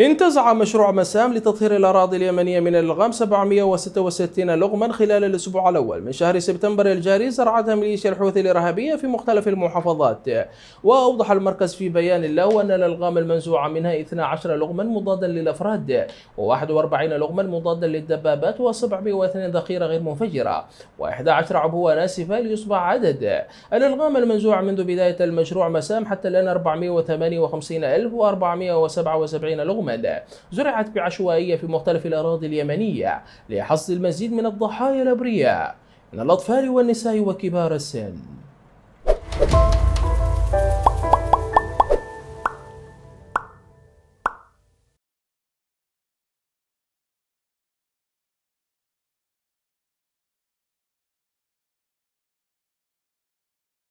انتزع مشروع مسام لتطهير الأراضي اليمنية من الألغام 766 لغما خلال الأسبوع الأول من شهر سبتمبر الجاري زرعتها ميليشيا الحوثي الإرهابية في مختلف المحافظات وأوضح المركز في بيان له أن الألغام المنزوعة منها 12 لغما مضادا للأفراد و41 لغما مضادا للدبابات و702 ذخيرة غير منفجرة و11 عبوة ناسفة ليصبح عدد الألغام المنزوعة منذ بداية المشروع مسام حتى الآن 458477 لغما الجمل زرعت بعشوائية في مختلف الأراضي اليمنية لحصد المزيد من الضحايا الأبرياء من الأطفال والنساء وكبار السن